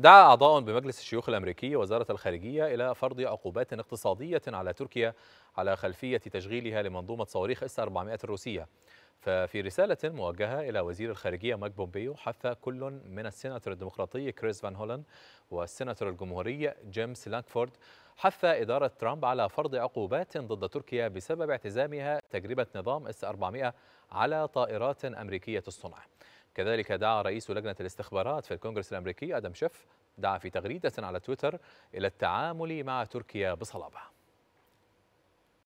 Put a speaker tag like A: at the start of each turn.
A: دعا أعضاء بمجلس الشيوخ الأمريكي وزارة الخارجية إلى فرض عقوبات اقتصادية على تركيا على خلفية تشغيلها لمنظومة صواريخ اس 400 الروسية ففي رسالة موجهة إلى وزير الخارجية مايك بومبيو حث كل من السيناتور الديمقراطي كريس فان هولن والسيناتور الجمهوري جيمس لانكفورد حث إدارة ترامب على فرض عقوبات ضد تركيا بسبب اعتزامها تجربة نظام اس 400 على طائرات أمريكية الصنع كذلك دعا رئيس لجنة الاستخبارات في الكونغرس الأمريكي أدم شيف دعا في تغريدة على تويتر إلى التعامل مع تركيا بصلابة